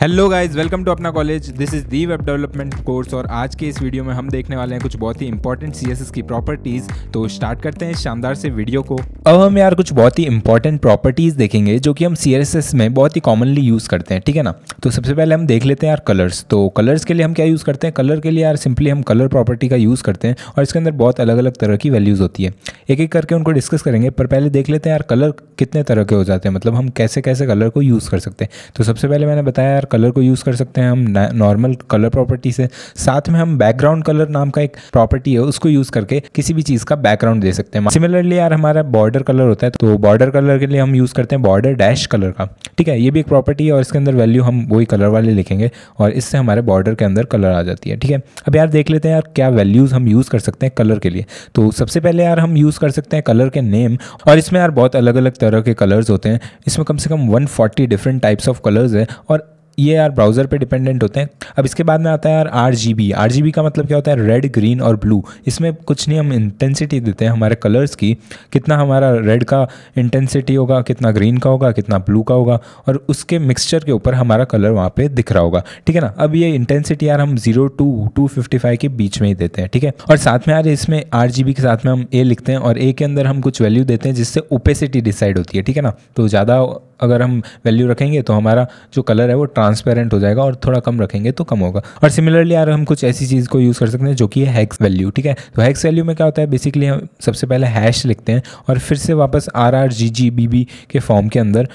hello guys welcome to अपना college this is the web development course और आज के इस वीडियो में हम देखने वाले हैं कुछ बहुत ही इंपॉर्टेंट सी की प्रॉपर्टीज़ तो स्टार्ट करते हैं शानदार से वीडियो को अब हम यार कुछ बहुत ही इंपॉर्टेंट प्रॉपर्टीज़ देखेंगे जो कि हम सी में बहुत ही कॉमनली यूज़ करते हैं ठीक है ना तो सबसे पहले हम देख लेते हैं यार कलर्स तो कलर्स के लिए हम क्या यूज़ करते हैं कलर के लिए यार सिंपली हम कलर प्रॉपर्टी का यूज़ करते हैं और इसके अंदर बहुत अलग अलग तरह की वैल्यूज़ होती है एक एक करके उनको डिस्कस करेंगे पर पहले देख लेते हैं यार कलर कितने तरह के हो जाते हैं मतलब हम कैसे कैसे कलर को यूज़ कर सकते हैं तो सबसे पहले मैंने बताया यार कलर को यूज़ कर सकते हैं हम नॉर्मल कलर प्रॉपर्टी से साथ में हम बैकग्राउंड कलर नाम का एक प्रॉपर्टी है उसको यूज़ करके किसी भी चीज़ का बैकग्राउंड दे सकते हैं सिमिलरली यार हमारा बॉर्डर कलर होता है तो बॉर्डर कलर के लिए हम यूज़ करते हैं बॉर्डर डैश कलर का ठीक है ये भी एक प्रॉपर्टी है और इसके अंदर वैल्यू हम वही कलर वाले लिखेंगे और इससे हमारे बॉर्डर के अंदर कलर आ जाती है ठीक है अब यार देख लेते हैं यार क्या वैल्यूज़ हम यूज़ कर सकते हैं कलर के लिए तो सबसे पहले यार हम यूज़ कर सकते हैं कलर के नेम और इसमें यार बहुत अलग अलग तरह के कलर्स होते हैं इसमें कम से कम 140 डिफरेंट टाइप्स ऑफ कलर्स है और ये यार ब्राउज़र पे डिपेंडेंट होते हैं अब इसके बाद में आता है यार R G B B R G का मतलब क्या होता है रेड ग्रीन और ब्लू इसमें कुछ नहीं हम इंटेंसिटी देते हैं हमारे कलर्स की कितना हमारा रेड का इंटेंसिटी होगा कितना ग्रीन का होगा कितना ब्लू का होगा और उसके मिक्सचर के ऊपर हमारा कलर वहाँ पर दिख रहा होगा ठीक है ना अब ये इंटेंसिटी यार हम zero to two fifty five के बीच में ही देते हैं ठीक है और साथ में यार इसमें आर जी बी के साथ में हम ए लिखते हैं और ए के अंदर हम कुछ वैल्यू देते हैं जिससे ओपेसिटी डिसाइड होती है ठीक है ना तो ज़्यादा अगर हम वैल्यू रखेंगे तो हमारा जो कलर है वो ट्रांसपेरेंट हो जाएगा और थोड़ा कम रखेंगे तो कम होगा और सिमिलरली यार हम कुछ ऐसी चीज़ को यूज़ कर सकते हैं जो कि है हैक्स वैल्यू ठीक है तो हैक्स वैल्यू में क्या होता है बेसिकली हम सबसे पहले हैश लिखते हैं और फिर से वापस R R G G B B के फॉर्म के अंदर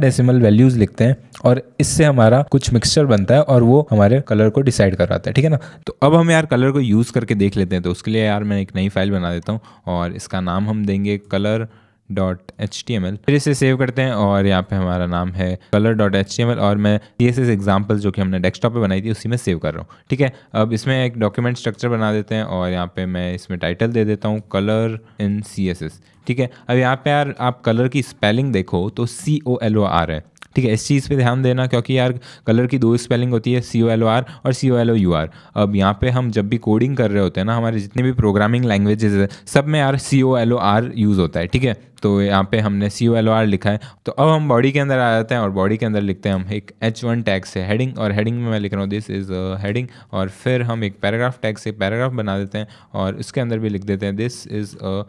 डेसिमल वैल्यूज़ लिखते हैं और इससे हमारा कुछ मिक्सचर बनता है और वो हमारे कलर को डिसाइड कराता है ठीक है ना तो अब हम यार कलर को यूज़ करके देख लेते हैं तो उसके लिए यार मैं एक नई फाइल बना देता हूँ और इसका नाम हम देंगे colour dot H T M L फिर इसे सेव करते हैं और यहाँ पे हमारा नाम है colour dot H T M L और मैं सी एस एस एग्जाम्पल जो कि हमने डेस्कटॉप पे बनाई थी उसी में सेव कर रहा हूँ ठीक है अब इसमें एक डॉक्यूमेंट स्ट्रक्चर बना देते हैं और यहाँ पे मैं इसमें टाइटल दे देता हूँ colour in C S S ठीक है अब यहाँ पे यार आप कलर की स्पेलिंग देखो तो सी ओ एल ओ आर है ठीक है इस चीज़ पे ध्यान देना क्योंकि यार कलर की दो स्पेलिंग होती है सी ओ एल ओ आर और C O L O U R अब यहाँ पे हम जब भी कोडिंग कर रहे होते हैं ना हमारे जितने भी प्रोग्रामिंग लैंग्वेजेज है सब में यार C O L O R use होता है ठीक है तो यहाँ पे हमने सी ओ एल ओ आर लिखा है तो अब हम बॉडी के अंदर आ जाते हैं और बॉडी के अंदर लिखते हैं हम एक एच वन टैग से हेडिंग और हेडिंग में मैं लिख रहा हूँ दिस इज़ हेडिंग और फिर हम एक पैराग्राफ टैग से पैराग्राफ बना देते हैं और उसके अंदर भी लिख देते हैं दिस इज़ अ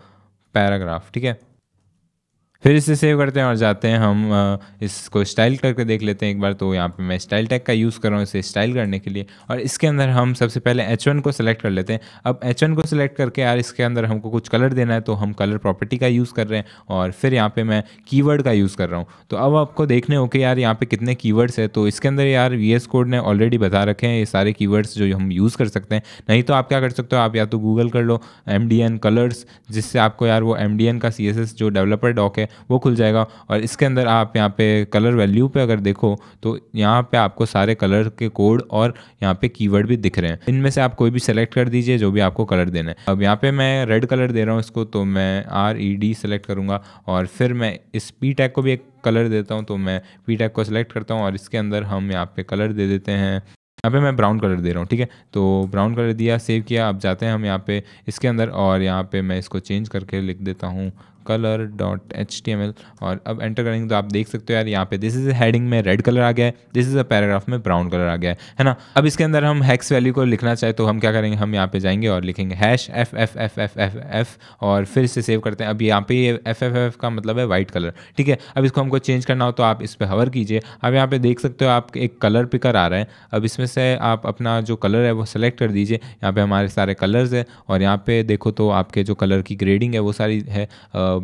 पैराग्राफ ठीक है फिर इसे सेव करते हैं और जाते हैं हम इसको स्टाइल करके देख लेते हैं एक बार तो यहाँ पे मैं स्टाइल टैग का यूज़ कर रहा हूँ इसे स्टाइल करने के लिए और इसके अंदर हम सबसे पहले एच वन को सिलेक्ट कर लेते हैं अब एच वन को सिलेक्ट करके यार इसके अंदर हमको कुछ कलर देना है तो हम कलर प्रॉपर्टी का यूज़ कर रहे हैं और फिर यहाँ पर मैं की का यूज़ कर रहा हूँ तो अब आपको देखने हो कि यार यहाँ पर कितने की है तो इसके अंदर यार वी कोड ने ऑलरेडी बता रखे हैं ये सारे की जो हम यूज़ कर सकते हैं नहीं तो आप क्या कर सकते हो आप या तो गूगल कर लो एम कलर्स जिससे आपको यार वो एम का सी जो डेवलपर डॉक है वो खुल जाएगा और इसके अंदर आप यहाँ पे कलर वैल्यू पे अगर देखो तो यहाँ पे आपको सारे कलर के कोड और यहाँ पे कीवर्ड भी दिख रहे हैं इनमें से आप कोई भी सेलेक्ट कर दीजिए जो भी आपको कलर देना है अब यहाँ पे मैं रेड कलर दे रहा हूँ इसको तो मैं आर ई डी सेलेक्ट करूँगा और फिर मैं इस पी टैग को भी एक कलर देता हूँ तो मैं पी टैग को सिलेक्ट करता हूँ और इसके अंदर हम यहाँ पे कलर दे देते हैं यहाँ पे मैं ब्राउन कलर दे रहा हूँ ठीक है तो ब्राउन कलर दिया सेव किया अब जाते हैं हम यहाँ पे इसके अंदर और यहाँ पे मैं इसको चेंज करके लिख देता हूँ colour dot H T M L और अब एंटर करेंगे तो आप देख सकते हो यार यहाँ पे दिस इज़ हेडिंग में रेड कलर आ गया है दिस इज़ अ पैराग्राफ में ब्राउन कलर आ गया है है ना अब इसके अंदर हम हैक्स वैल्यू को लिखना चाहे तो हम क्या करेंगे हम यहाँ पे जाएंगे और लिखेंगे hash F F F F F F और फिर इसे सेव करते हैं अब यहाँ पे ये एफ एफ एफ का मतलब है वाइट कलर ठीक है अब इसको हमको चेंज करना हो तो आप इस पर हवर कीजिए अब यहाँ पे देख सकते हो आप एक कलर पिकर आ रहा है अब इसमें से आप अपना जो कलर है वो सेलेक्ट कर दीजिए यहाँ पे हमारे सारे कलर्स है और यहाँ पे देखो तो आपके जो कलर की ग्रेडिंग है वो सारी है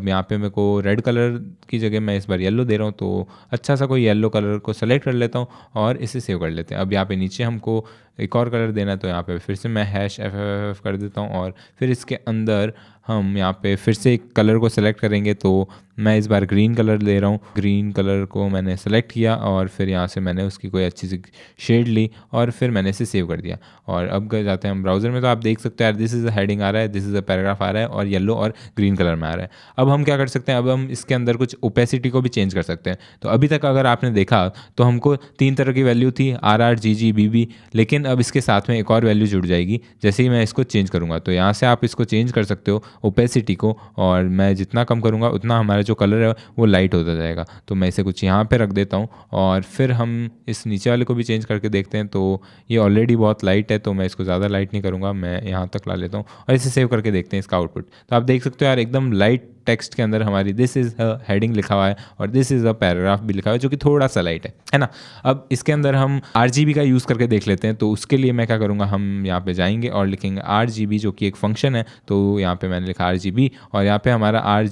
यहाँ पे मेरे को रेड कलर की जगह मैं इस बार येलो दे रहा हूँ तो अच्छा सा कोई येलो कलर को सेलेक्ट कर लेता हूँ और इसे सेव कर लेते हैं अब यहाँ पे नीचे हमको एक और कलर देना है तो यहाँ पे फिर से मैं हैश एफ एफ एफ कर देता हूँ और फिर इसके अंदर हम यहाँ पे फिर से कलर को सिलेक्ट करेंगे तो मैं इस बार ग्रीन कलर ले रहा हूँ ग्रीन कलर को मैंने सेलेक्ट किया और फिर यहाँ से मैंने उसकी कोई अच्छी सी शेड ली और फिर मैंने इसे सेव कर दिया और अब गए जाते हैं हम ब्राउज़र में तो आप देख सकते हैं यार दिस इज़ अ हेडिंग आ रहा है दिस इज़ अ पैराग्राफ आ रहा है और येलो और ग्रीन कलर में आ रहा है अब हम क्या कर सकते हैं अब हम इसके अंदर कुछ ओपेसिटी को भी चेंज कर सकते हैं तो अभी तक अगर आपने देखा तो हमको तीन तरह की वैल्यू थी R R G G B B लेकिन अब इसके साथ में एक और वैल्यू जुड़ जाएगी जैसे ही मैं इसको चेंज करूँगा तो यहाँ से आप इसको चेंज कर सकते हो ओपेसिटी को और मैं जितना कम करूँगा उतना हमारा जो कलर है वो लाइट होता जाएगा तो मैं इसे कुछ यहाँ पर रख देता हूँ और फिर हम इस नीचे वाले को भी चेंज करके देखते हैं तो ये ऑलरेडी बहुत लाइट है तो मैं इसको ज़्यादा लाइट नहीं करूँगा मैं यहाँ तक ला लेता हूँ और इसे सेव करके देखते हैं इसका आउटपुट तो आप देख सकते हो यार एकदम लाइट टेक्स्ट के अंदर हमारी दिस इज़ अ हेडिंग लिखा हुआ है और दिस इज़ अ पैराग्राफ भी लिखा हुआ है जो कि थोड़ा सा लाइट है है ना अब इसके अंदर हम आर का यूज़ करके देख लेते हैं तो उसके लिए मैं क्या करूँगा हम यहाँ पर जाएंगे और लिखेंगे आर जो कि एक फंक्शन है तो यहाँ पर मैंने लिखा आर और यहाँ पर हमारा आर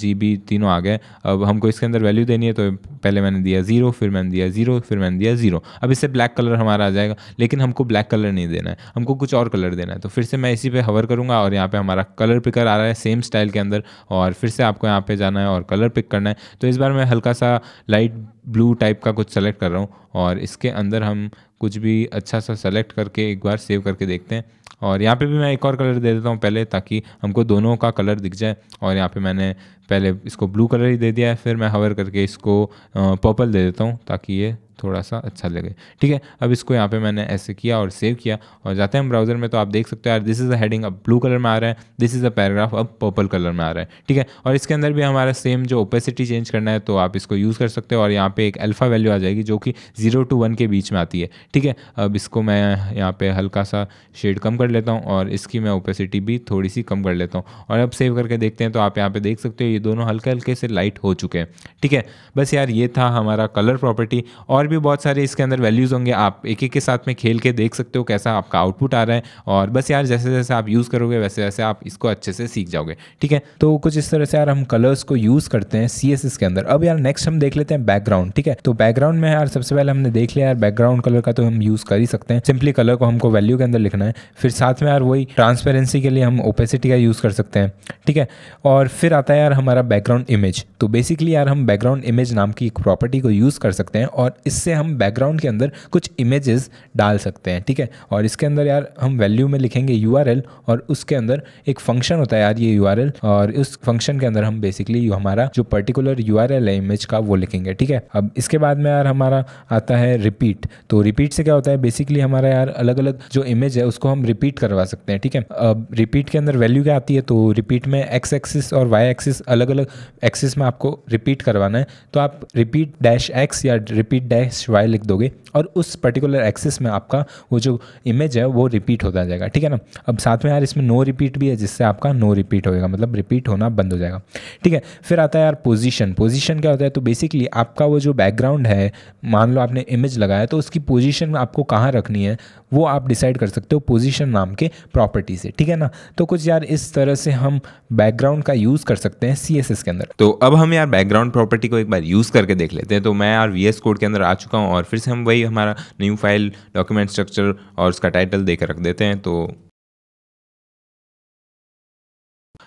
तीनों आ गए अब हमको इसके अंदर वैल्यू देनी है तो पहले मैंने दिया ज़ीरो फिर मैंने दिया ज़ीरो फिर मैंने दिया ज़ीरो अब इससे ब्लैक कलर हमारा आ जाएगा लेकिन हमको ब्लैक कलर नहीं देना है हमको कुछ और कलर देना है तो फिर से मैं इसी पे हवर करूँगा और यहाँ पे हमारा कलर पिकर आ रहा है सेम स्टाइल के अंदर और फिर से आपको आपको यहाँ पे जाना है और कलर पिक करना है तो इस बार मैं हल्का सा लाइट ब्लू टाइप का कुछ सेलेक्ट कर रहा हूँ और इसके अंदर हम कुछ भी अच्छा सा सेलेक्ट करके एक बार सेव करके देखते हैं और यहाँ पे भी मैं एक और कलर दे देता हूँ पहले ताकि हमको दोनों का कलर दिख जाए और यहाँ पे मैंने पहले इसको ब्लू कलर ही दे दिया है फिर मैं हवर करके इसको पर्पल दे देता हूँ ताकि ये थोड़ा सा अच्छा लगे ठीक है अब इसको यहाँ पे मैंने ऐसे किया और सेव किया और जाते हैं हम ब्राउज़र में तो आप देख सकते हो यार दिस इज़ अ हेडिंग अब ब्लू कलर में आ रहा है दिस इज़ अ पैराग्राफ अब पर्पल कलर में आ रहा है ठीक है और इसके अंदर भी हमारा सेम जो ओपेसिटी चेंज करना है तो आप इसको यूज़ कर सकते हो और यहाँ पर एक अल्फ़ा वैल्यू आ जाएगी जो कि जीरो टू वन के बीच में आती है ठीक है अब इसको मैं यहाँ पर हल्का सा शेड कम कर लेता हूँ और इसकी मैं ओपेसिटी भी थोड़ी सी कम कर लेता हूँ और अब सेव करके देखते हैं तो आप यहाँ पर देख सकते हो ये दोनों हल्के हल्के से लाइट हो चुके हैं ठीक है बस यार ये था हमारा कलर प्रॉपर्टी और भी बहुत सारे इसके अंदर वैल्यूज़ होंगे आप एक एक के साथ में खेल के देख सकते हो कैसा आपका आउटपुट आ रहा है और बस यार जैसे जैसे आप यूज़ करोगे वैसे वैसे आप इसको अच्छे से सीख जाओगे ठीक है तो कुछ इस तरह से यार हम कलर्स को यूज़ करते हैं सी के अंदर अब यार नेक्स्ट हम देख लेते हैं बैकग्राउंड ठीक है तो बैकग्राउंड में यार सबसे पहले हमने देख लिया यार बैकग्राउंड कलर का तो हम यूज़ कर ही सकते हैं सिंपली कलर को हमको वैल्यू के अंदर लिखना है फिर साथ में यार वही ट्रांसपेरेंसी के लिए हम ओपेसिटी का यूज़ कर सकते हैं ठीक है और फिर आता है यार हम हमारा बैकग्राउंड इमेज तो बेसिकली यार हम बैकग्राउंड इमेज नाम की एक प्रॉपर्टी को यूज़ कर सकते हैं और इससे हम बैकग्राउंड के अंदर कुछ इमेजेस डाल सकते हैं ठीक है और इसके अंदर यार हम वैल्यू में लिखेंगे यू और उसके अंदर एक फंक्शन होता है यार ये यू और उस फंक्शन के अंदर हम बेसिकली हमारा जो पर्टिकुलर यू है इमेज का वो लिखेंगे ठीक है अब इसके बाद में यार हमारा आता है रिपीट तो रिपीट से क्या होता है बेसिकली हमारा यार अलग अलग जो इमेज है उसको हम रिपीट करवा सकते हैं ठीक है अब रिपीट के अंदर वैल्यू क्या आती है तो रिपीट में एक्स एक्सिस और वाई एक्सिस अलग अलग एक्सेस में आपको रिपीट करवाना है तो आप रिपीट डैश एक्स या रिपीट डैश वाई लिख दोगे और उस पर्टिकुलर एक्सेस में आपका वो जो इमेज है वो रिपीट होता जाएगा ठीक है ना अब साथ में यार इसमें नो रिपीट भी है जिससे आपका नो रिपीट होएगा मतलब रिपीट होना बंद हो जाएगा ठीक है फिर आता है यार पोजिशन पोजिशन क्या होता है तो बेसिकली आपका वो जो बैकग्राउंड है मान लो आपने इमेज लगाया तो उसकी पोजिशन आपको कहाँ रखनी है वो आप डिसाइड कर सकते हो पोजीशन नाम के प्रॉपर्टी से ठीक है ना तो कुछ यार इस तरह से हम बैकग्राउंड का यूज़ कर सकते हैं सी के अंदर तो अब हम यार बैकग्राउंड प्रॉपर्टी को एक बार यूज़ करके देख लेते हैं तो मैं यार वी कोड के अंदर आ चुका हूँ और फिर से हम वही हमारा न्यू फाइल डॉक्यूमेंट स्ट्रक्चर और उसका टाइटल देकर रख देते हैं तो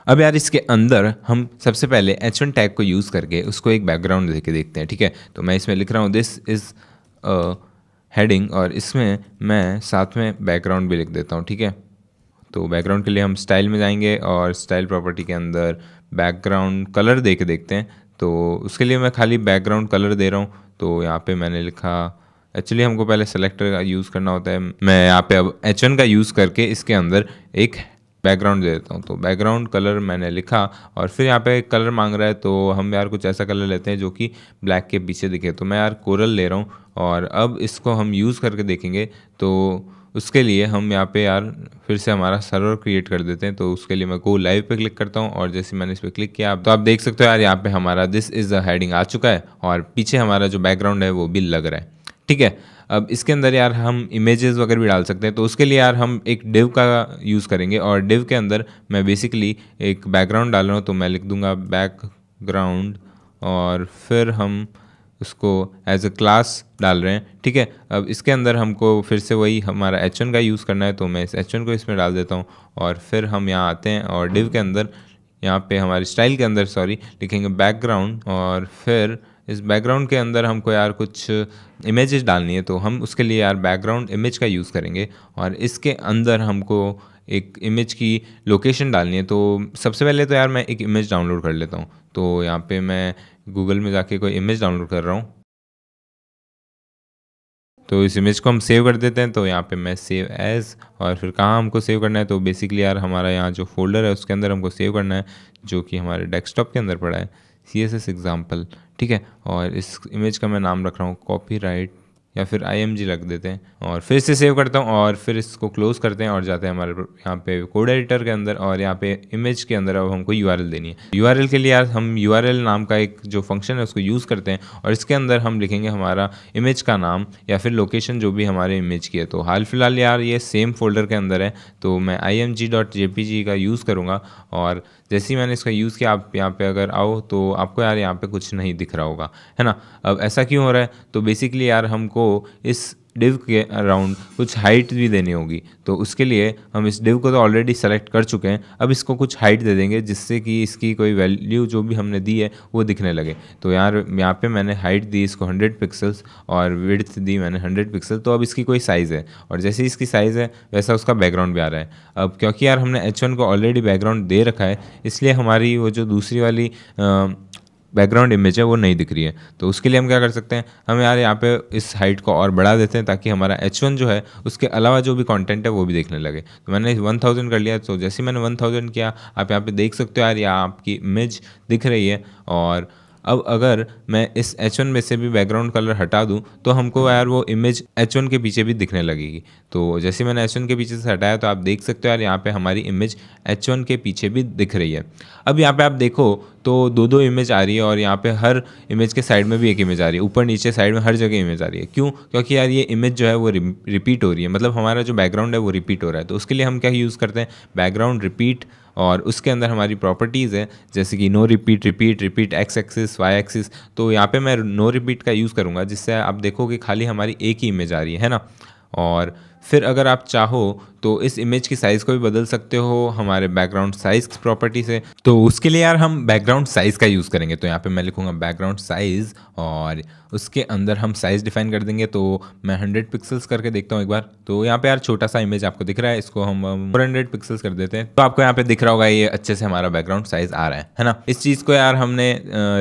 अब यार इसके अंदर हम सबसे पहले एच वन टैग को यूज़ करके उसको एक बैकग्राउंड दे के देखते हैं ठीक है तो मैं इसमें लिख रहा हूँ दिस इज़ हेडिंग और इसमें मैं साथ में बैकग्राउंड भी लिख देता हूँ ठीक है तो बैकग्राउंड के लिए हम स्टाइल में जाएंगे और स्टाइल प्रॉपर्टी के अंदर बैकग्राउंड कलर दे के देखते हैं तो उसके लिए मैं खाली बैकग्राउंड कलर दे रहा हूँ तो यहाँ पे मैंने लिखा एक्चुअली हमको पहले सेलेक्टर का यूज़ करना होता है मैं यहाँ पे अब एच का यूज़ करके इसके अंदर एक बैकग्राउंड दे देता हूँ तो बैकग्राउंड कलर मैंने लिखा और फिर यहाँ पे कलर मांग रहा है तो हम यार कुछ ऐसा कलर लेते हैं जो कि ब्लैक के पीछे दिखे तो मैं यार कोरल ले रहा हूँ और अब इसको हम यूज़ करके देखेंगे तो उसके लिए हम यहाँ पे यार फिर से हमारा सर्वर क्रिएट कर देते हैं तो उसके लिए मैं गो लाइव पे क्लिक करता हूँ और जैसे मैंने इस पर क्लिक किया तो आप देख सकते हो यार यहाँ पे हमारा दिस इज़ द हेडिंग आ चुका है और पीछे हमारा जो बैकग्राउंड है वो भी लग रहा है ठीक है अब इसके अंदर यार हम इमेजेस वगैरह भी डाल सकते हैं तो उसके लिए यार हम एक डिव का यूज़ करेंगे और डिव के अंदर मैं बेसिकली एक बैकग्राउंड डाल रहा हूँ तो मैं लिख दूंगा बैकग्राउंड और फिर हम उसको एज अ क्लास डाल रहे हैं ठीक है अब इसके अंदर हमको फिर से वही हमारा एच का यूज़ करना है तो मैं इस एच को इसमें डाल देता हूँ और फिर हम यहाँ आते हैं और डिव के अंदर यहाँ पे हमारे स्टाइल के अंदर सॉरी लिखेंगे बैकग्राउंड और फिर इस बैकग्राउंड के अंदर हमको यार कुछ इमेजेस डालनी है तो हम उसके लिए यार बैकग्राउंड इमेज का यूज़ करेंगे और इसके अंदर हमको एक इमेज की लोकेशन डालनी है तो सबसे पहले तो यार मैं एक इमेज डाउनलोड कर लेता हूँ तो यहाँ पे मैं गूगल में जाके कोई इमेज डाउनलोड कर रहा हूँ तो इस इमेज को हम सेव कर देते हैं तो यहाँ पे मैं सेव एज और फिर कहाँ हमको सेव करना है तो बेसिकली यार हमारा यहाँ जो फोल्डर है उसके अंदर हमको सेव करना है जो कि हमारे डेस्कटॉप के अंदर पड़ा है सी एस एस एग्ज़ाम्पल ठीक है और इस इमेज का मैं नाम रख रहा हूँ कॉपी राइट या फिर आई रख देते हैं और फिर से सेव करता हूँ और फिर इसको क्लोज़ करते हैं और जाते हैं हमारे यहाँ पे कोड एडिटर के अंदर और यहाँ पे इमेज के अंदर अब हमको यू देनी है यू के लिए यार हम यू नाम का एक जो फंक्शन है उसको यूज़ करते हैं और इसके अंदर हम लिखेंगे हमारा इमेज का नाम या फिर लोकेशन जो भी हमारे इमेज की है तो हाल फिलहाल यार ये सेम फोल्डर के अंदर है तो मैं आई का यूज़ करूँगा और जैसे ही मैंने इसका यूज़ किया आप यहाँ पे अगर आओ तो आपको यार यहाँ पे कुछ नहीं दिख रहा होगा है ना अब ऐसा क्यों हो रहा है तो बेसिकली यार हमको इस डिव के अराउंड कुछ हाइट भी देनी होगी तो उसके लिए हम इस डिव को तो ऑलरेडी सेलेक्ट कर चुके हैं अब इसको कुछ हाइट दे देंगे जिससे कि इसकी कोई वैल्यू जो भी हमने दी है वो दिखने लगे तो यार यहाँ पे मैंने हाइट दी इसको 100 पिक्सल्स और विड्थ दी मैंने 100 पिक्सल तो अब इसकी कोई साइज़ है और जैसे इसकी साइज़ है वैसा उसका बैकग्राउंड भी आ रहा है अब क्योंकि यार हमने एच को ऑलरेडी बैकग्राउंड दे रखा है इसलिए हमारी वो जो दूसरी वाली आ, बैकग्राउंड इमेज है वो नहीं दिख रही है तो उसके लिए हम क्या कर सकते हैं हम यार यहाँ पे इस हाइट को और बढ़ा देते हैं ताकि हमारा एच वन जो है उसके अलावा जो भी कंटेंट है वो भी देखने लगे तो मैंने वन थाउजेंड कर लिया तो जैसे मैंने वन थाउजेंड किया आप यहाँ पे देख सकते हो यार यहाँ आपकी इमेज दिख रही है और अब अगर मैं इस एच में से भी बैकग्राउंड कलर हटा दूँ तो हमको यार वो इमेज एच के पीछे भी दिखने लगेगी तो जैसे मैंने एच के पीछे से हटाया तो आप देख सकते हो यार यहाँ पे हमारी इमेज एच के पीछे भी दिख रही है अब यहाँ पे आप देखो तो दो दो इमेज आ रही है और यहाँ पे हर इमेज के साइड में भी एक इमेज आ रही है ऊपर नीचे साइड में हर जगह इमेज आ रही है क्यों क्योंकि यार ये इमेज जो है वो रिपीट हो रही है मतलब हमारा जो बैकग्राउंड है वो रिपीट हो रहा है तो उसके लिए हम क्या यूज़ करते हैं बैकग्राउंड रिपीट और उसके अंदर हमारी प्रॉपर्टीज़ है जैसे कि no repeat repeat repeat X axis Y axis तो यहाँ पे मैं नो रिपीट का यूज़ करूँगा जिससे आप देखोगे खाली हमारी एक ही इमेज आ रही है ना और फिर अगर आप चाहो तो इस इमेज की साइज़ को भी बदल सकते हो हमारे बैकग्राउंड साइज प्रॉपर्टी से तो उसके लिए यार हम बैकग्राउंड साइज़ का यूज़ करेंगे तो यहाँ पे मैं लिखूंगा बैकग्राउंड साइज़ और उसके अंदर हम साइज़ डिफाइन कर देंगे तो मैं हंड्रेड पिक्सल्स करके देखता हूँ एक बार तो यहाँ पे यार छोटा सा इमेज आपको दिख रहा है इसको हम फोर हंड्रेड पिक्सल्स कर देते हैं तो आपको यहाँ पे दिख रहा होगा ये अच्छे से हमारा बैकग्राउंड साइज आ रहा है है ना इस चीज़ को यार हमने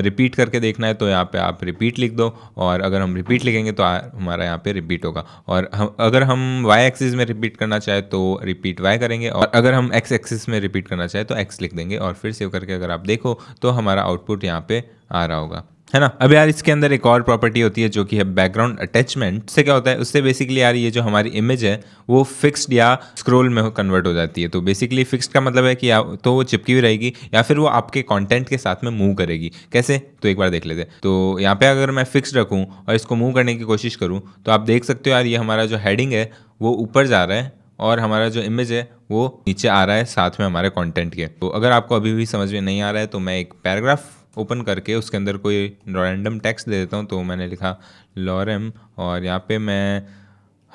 रिपीट करके देखना है तो यहाँ पे आप रिपीट लिख दो और अगर हम रिपीट लिखेंगे तो हमारा यहाँ पे रिपीट होगा और हम अगर हम वाई एक्सिस में रिपीट करना चाहे तो रिपीट वाई करेंगे और अगर हम एक्स एक्सिस में रिपीट करना चाहें तो एक्स लिख देंगे और फिर सेव करके अगर आप देखो तो हमारा आउटपुट यहाँ पे आ रहा होगा है ना अब यार इसके अंदर एक और प्रॉपर्टी होती है जो कि है बैकग्राउंड अटैचमेंट से क्या होता है उससे बेसिकली यार ये जो हमारी इमेज है वो फिक्स्ड या स्क्रोल में कन्वर्ट हो जाती है तो बेसिकली फिक्स्ड का मतलब है कि या तो वो चिपकी हुई रहेगी या फिर वो आपके कंटेंट के साथ में मूव करेगी कैसे तो एक बार देख लेते तो यहाँ पे अगर मैं फिक्स रखूँ और इसको मूव करने की कोशिश करूँ तो आप देख सकते हो यार ये हमारा जो हैडिंग है वो ऊपर जा रहा है और हमारा जो इमेज है वो नीचे आ रहा है साथ में हमारे कंटेंट के तो अगर आपको अभी भी समझ में नहीं आ रहा है तो मैं एक पैराग्राफ ओपन करके उसके अंदर कोई रैंडम टेक्स्ट दे देता हूँ तो मैंने लिखा लॉरम और यहाँ पे मैं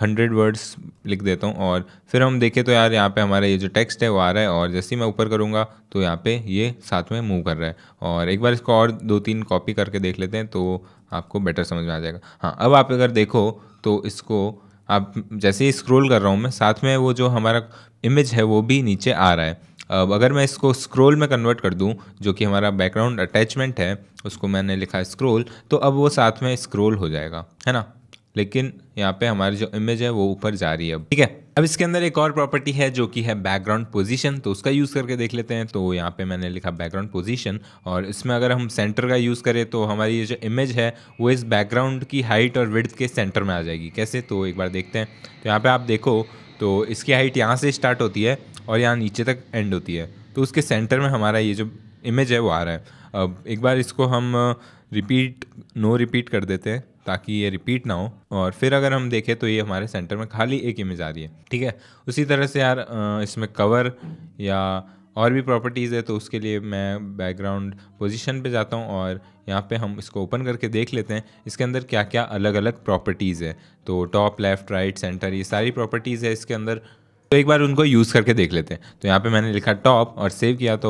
हंड्रेड वर्ड्स लिख देता हूँ और फिर हम देखें तो यार यहाँ पे हमारा ये जो टेक्स्ट है वो आ रहा है और जैसे ही मैं ऊपर करूँगा तो यहाँ पे ये साथ में मूव कर रहा है और एक बार इसको और दो तीन कॉपी करके देख लेते हैं तो आपको बेटर समझ में आ जाएगा हाँ अब आप अगर देखो तो इसको आप जैसे ही स्क्रॉल कर रहा हूँ मैं साथ में वो जो हमारा इमेज है वो भी नीचे आ रहा है अब अगर मैं इसको स्क्रॉल में कन्वर्ट कर दूं जो कि हमारा बैकग्राउंड अटैचमेंट है उसको मैंने लिखा है स्क्रॉल तो अब वो साथ में स्क्रॉल हो जाएगा है ना लेकिन यहाँ पे हमारी जो इमेज है वो ऊपर जा रही है अब ठीक है अब इसके अंदर एक और प्रॉपर्टी है जो कि है बैकग्राउंड पोजीशन तो उसका यूज़ करके देख लेते हैं तो यहाँ पे मैंने लिखा बैकग्राउंड पोजीशन और इसमें अगर हम सेंटर का यूज़ करें तो हमारी ये जो इमेज है वो इस बैकग्राउंड की हाइट और विड्थ के सेंटर में आ जाएगी कैसे तो एक बार देखते हैं तो यहाँ पर आप देखो तो इसकी हाइट यहाँ से स्टार्ट होती है और यहाँ नीचे तक एंड होती है तो उसके सेंटर में हमारा ये जो इमेज है वो आ रहा है अब एक बार इसको हम रिपीट नो रिपीट कर देते हैं ताकि ये रिपीट ना हो और फिर अगर हम देखें तो ये हमारे सेंटर में खाली एक इमेज आ रही है ठीक है उसी तरह से यार इसमें कवर या और भी प्रॉपर्टीज़ है तो उसके लिए मैं बैकग्राउंड पोजीशन पे जाता हूँ और यहाँ पे हम इसको ओपन करके देख लेते हैं इसके अंदर क्या क्या अलग अलग प्रॉपर्टीज़ है तो टॉप लेफ़्ट राइट सेंटर ये सारी प्रॉपर्टीज़ है इसके अंदर तो एक बार उनको यूज़ करके देख लेते हैं तो यहाँ पे मैंने लिखा टॉप और सेव किया तो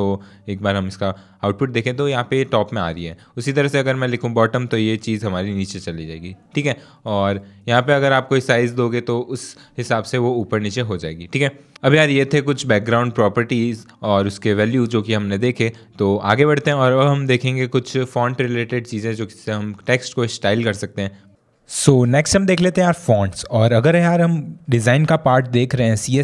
एक बार हम इसका आउटपुट देखें तो यहाँ पे टॉप में आ रही है उसी तरह से अगर मैं लिखूँ बॉटम तो ये चीज़ हमारी नीचे चली जाएगी ठीक है और यहाँ पे अगर आप कोई साइज़ दोगे तो उस हिसाब से वो ऊपर नीचे हो जाएगी ठीक है अब यार ये थे कुछ बैकग्राउंड प्रॉपर्टीज़ और उसके वैल्यू जो कि हमने देखे तो आगे बढ़ते हैं और अब हम देखेंगे कुछ फॉन्ट रिलेटेड चीज़ें जो जिससे हम टेक्स्ट को स्टाइल कर सकते हैं सो so, नेक्स्ट हम देख लेते हैं यार फॉन्ट्स और अगर यार हम डिज़ाइन का पार्ट देख रहे हैं सी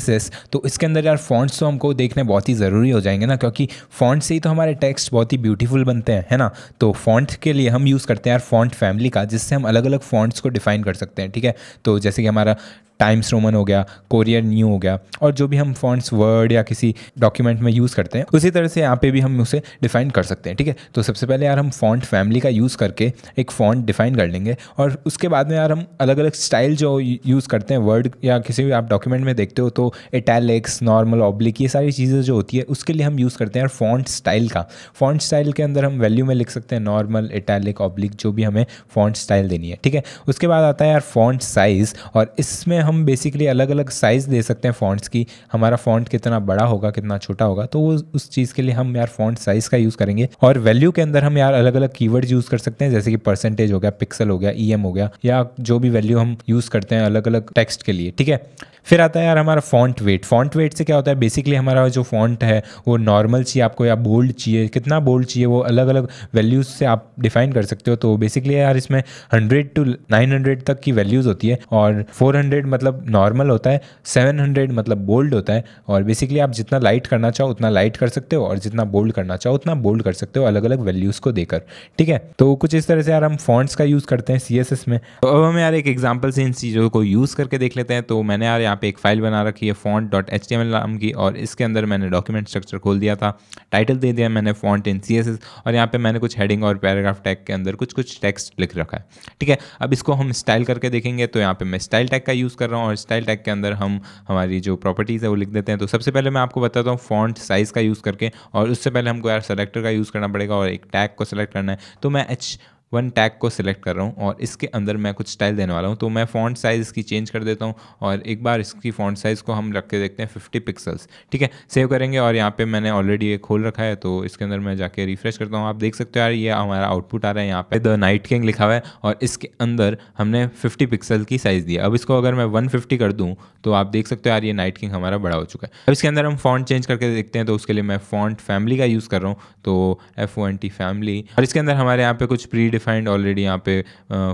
तो इसके अंदर यार फॉन्ट्स तो हमको देखने बहुत ही ज़रूरी हो जाएंगे ना क्योंकि फॉन्ट से ही तो हमारे टेक्स्ट बहुत ही ब्यूटीफुल बनते हैं है ना तो फॉन्ट के लिए हम यूज़ करते हैं यार फॉन्ट फैमिली का जिससे हम अलग अलग फॉन्ट्स को डिफ़ाइन कर सकते हैं ठीक है तो जैसे कि हमारा टाइम्स रोमन हो गया कोरियर न्यू हो गया और जो भी हम फॉन्ट्स वर्ड या किसी डॉक्यूमेंट में यूज़ करते हैं उसी तरह से यहाँ पे भी हम उसे डिफाइन कर सकते हैं ठीक है तो सबसे पहले यार हम फॉन्ट फैमिली का यूज़ करके एक फॉन्ट डिफाइन कर लेंगे और उसके बाद में यार हम अलग अलग स्टाइल जो यूज़ करते हैं वर्ड या किसी भी आप डॉक्यूमेंट में देखते हो तो इटैलिक्स नॉर्मल ऑब्लिक ये सारी चीज़ें जो होती है उसके लिए हम यूज़ करते हैं यार फॉन्ट स्टाइल का फॉन्ट स्टाइल के अंदर हम वैल्यू में लिख सकते हैं नॉर्मल इटैलिक ऑब्लिक जो भी हमें फॉन्ट स्टाइल देनी है ठीक है उसके बाद आता है यार फॉन्ट साइज़ और इसमें हम बेसिकली अलग अलग साइज़ दे सकते हैं फ़ॉन्ट्स की हमारा फ़ॉन्ट कितना बड़ा होगा कितना छोटा होगा तो वो उस चीज़ के लिए हम यार फ़ॉन्ट साइज़ का यूज़ करेंगे और वैल्यू के अंदर हम यार अलग अलग कीवर्ड्स यूज़ कर सकते हैं जैसे कि परसेंटेज हो गया पिक्सल हो गया ई हो गया या जो भी वैल्यू हम यूज़ करते हैं अलग अलग टेक्स्ट के लिए ठीक है फिर आता है यार हमारा फॉन्ट वेट फॉन्ट वेट से क्या होता है बेसिकली हमारा जो फॉन्ट है वो नॉर्मल चाहिए आपको या बोल्ड चाहिए कितना बोल्ड चाहिए वो अलग अलग वैल्यूज़ से आप डिफाइन कर सकते हो तो बेसिकली यार इसमें हंड्रेड टू नाइन हंड्रेड तक की वैल्यूज़ होती है और फोर हंड्रेड मतलब नॉर्मल होता है सेवन हंड्रेड मतलब बोल्ड होता है और बेसिकली आप जितना लाइट करना चाहो उतना लाइट कर सकते हो और जितना बोल्ड करना चाहो उतना बोल्ड कर सकते हो अलग अलग वैल्यूज़ को देकर ठीक है तो कुछ इस तरह से यार हम फॉन्ट्स का यूज़ करते हैं सी में तो अब हम यार एक एग्जाम्पल से इन चीज़ों को यूज़ करके देख लेते हैं तो मैंने यार यहाँ यहाँ पे एक फाइल बना रखी है फॉन्ट डॉट एच नाम की और इसके अंदर मैंने डॉक्यूमेंट स्ट्रक्चर खोल दिया था टाइटल दे दिया मैंने फॉन्ट इन सी और यहाँ पे मैंने कुछ हेडिंग और पैराग्राफ टैग के अंदर कुछ कुछ टेक्स्ट लिख रखा है ठीक है अब इसको हम स्टाइल करके देखेंगे तो यहाँ पे मैं स्टाइल टैग का यूज़ कर रहा हूँ और स्टाइल टैग के अंदर हम हमारी जो प्रॉपर्टीज़ है वो लिख देते हैं तो सबसे पहले मैं आपको बताता हूँ फॉन्ट साइज़ का यूज़ करके और उससे पहले हमको यार सेलेक्टर का यूज़ करना पड़ेगा और एक टैग को सेलेक्ट करना है तो मैं एच वन टैग को सिलेक्ट कर रहा हूँ और इसके अंदर मैं कुछ स्टाइल देने वाला हूँ तो मैं फ़ॉन्ट साइज़ इसकी चेंज कर देता हूँ और एक बार इसकी फ़ॉन्ट साइज़ को हम रख के देखते हैं फिफ्टी पिक्सल्स ठीक है सेव करेंगे और यहाँ पे मैंने ऑलरेडी ये खोल रखा है तो इसके अंदर मैं जाके रिफ्रेश करता हूँ आप देख सकते हो यार ये हमारा आउटपुट आ रहा है यहाँ पर द नाइट किंग लिखा हुआ है और इसके अंदर हमने फिफ्टी पिक्सल की साइज़ दिया अब इसको अगर मैं वन कर दूँ तो आप देख सकते हो यार ये नाइट किंग हमारा बड़ा हो चुका है अब इसके अंदर हम फॉन्ट चेंज करके देखते हैं तो उसके लिए मैं फॉन्ट फैमिली का यूज़ कर रहा हूँ तो एफ फैमिली और इसके अंदर हमारे यहाँ पर कुछ प्री डिफाइंड ऑलरेडी यहाँ पे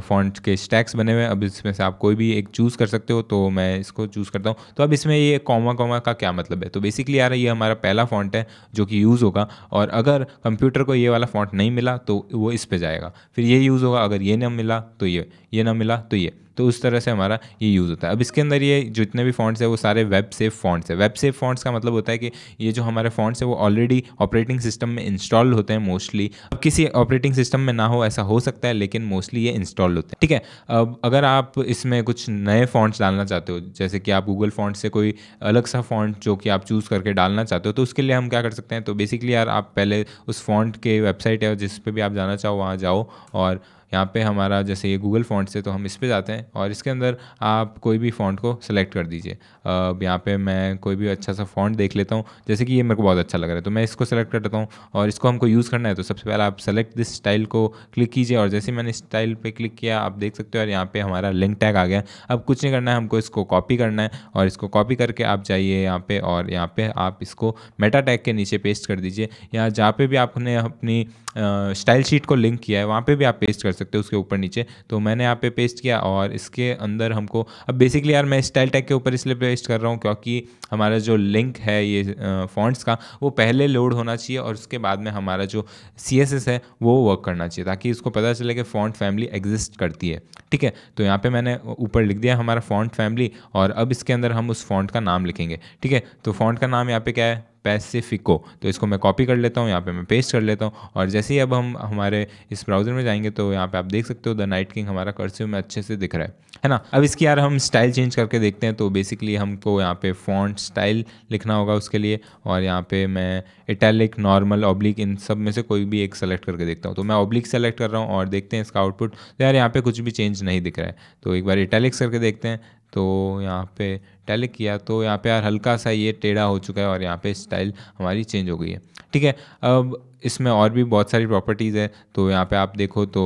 फॉन्ट्स के स्टैक्स बने हुए हैं अब इसमें से आप कोई भी एक चूज़ कर सकते हो तो मैं इसको चूज़ करता हूँ तो अब इसमें ये कॉमा कॉमा का क्या मतलब है तो बेसिकली यार ये हमारा पहला फॉन्ट है जो कि यूज़ होगा और अगर कंप्यूटर को ये वाला फॉन्ट नहीं मिला तो वो इस पर जाएगा फिर ये यूज़ होगा अगर ये ना मिला तो ये ये ना मिला तो ये तो उस तरह से हमारा ये यूज़ होता है अब इसके अंदर ये जितने भी फॉन्ट्स है वो सारे वेब सेफ फॉन्ट्स है वेब सेफ फॉन्ट्स का मतलब होता है कि ये जो हमारे फॉन्ट्स है वो ऑलरेडी ऑपरेटिंग सिस्टम में इंस्टॉल होते हैं मोस्टली अब किसी ऑपरेटिंग सिस्टम में ना हो ऐसा हो सकता है लेकिन मोस्टली ये इंस्टॉल होते हैं ठीक है अब अगर आप इसमें कुछ नए फॉन्ट्स डालना चाहते हो जैसे कि आप गूगल फॉन्ट से कोई अलग सा फॉन्ट जो कि आप चूज़ करके डालना चाहते हो तो उसके लिए हम क्या कर सकते हैं तो बेसिकली यार आप पहले उस फॉन्ट के वेबसाइट है जिस पर भी आप जाना चाहो वहाँ जाओ और यहाँ पे हमारा जैसे ये गूगल फॉन्ट से तो हम इस पर जाते हैं और इसके अंदर आप कोई भी फॉन्ट को सिलेक्ट कर दीजिए अब यहाँ पे मैं कोई भी अच्छा सा फॉन्ट देख लेता हूँ जैसे कि ये मेरे को बहुत अच्छा लग रहा है तो मैं इसको सेलेक्ट कर देता हूँ और इसको हमको यूज़ करना है तो सबसे पहले आप सेलेक्ट दिस स्टाइल को क्लिक कीजिए और जैसे मैंने स्टाइल पर क्लिक किया आप देख सकते हो और यहाँ पर हमारा लिंक टैग आ गया अब कुछ नहीं करना है हमको इसको कॉपी करना है और इसको कॉपी करके आप जाइए यहाँ पर और यहाँ पर आप इसको मेटा टैग के नीचे पेस्ट कर दीजिए या जहाँ पर भी आपने अपनी स्टाइल शीट को लिंक किया है वहाँ पर भी आप पेस्ट कर सकते सकते हो उसके ऊपर नीचे तो मैंने यहाँ पे पेस्ट किया और इसके अंदर हमको अब बेसिकली यार मैं स्टाइल टैग के ऊपर इसलिए पेस्ट कर रहा हूँ क्योंकि हमारा जो लिंक है ये फॉन्ट्स का वो पहले लोड होना चाहिए और उसके बाद में हमारा जो सी है वो वर्क करना चाहिए ताकि इसको पता चले कि फॉन्ट फैमिली एग्जिस्ट करती है ठीक है तो यहाँ पर मैंने ऊपर लिख दिया हमारा फॉन्ट फैमिली और अब इसके अंदर हम उस फॉन्ट का नाम लिखेंगे ठीक है तो फॉन्ट का नाम यहाँ पे क्या है पैसिफिको तो इसको मैं कॉपी कर लेता हूँ यहाँ पे मैं पेस्ट कर लेता हूँ और जैसे ही अब हम हमारे इस ब्राउज़र में जाएंगे तो यहाँ पे आप देख सकते हो द नाइट किंग हमारा कर्सिव में अच्छे से दिख रहा है है ना अब इसकी यार हम स्टाइल चेंज करके देखते हैं तो बेसिकली हमको यहाँ पे फॉन्ट स्टाइल लिखना होगा उसके लिए और यहाँ पे मैं इटैलिक नॉर्मल ऑब्लिक इन सब में से कोई भी एक सेलेक्ट करके देखता हूँ तो मैं ऑब्लिक सेलेक्ट कर रहा हूँ और देखते हैं इसका आउटपुट तो यार यहाँ पे कुछ भी चेंज नहीं दिख रहा है तो एक बार इटैलिक्स करके देखते हैं तो यहाँ पे टैलिक किया तो यहाँ पे यार हल्का सा ये टेढ़ा हो चुका है और यहाँ पे स्टाइल हमारी चेंज हो गई है ठीक है अब इसमें और भी बहुत सारी प्रॉपर्टीज़ है तो यहाँ पे आप देखो तो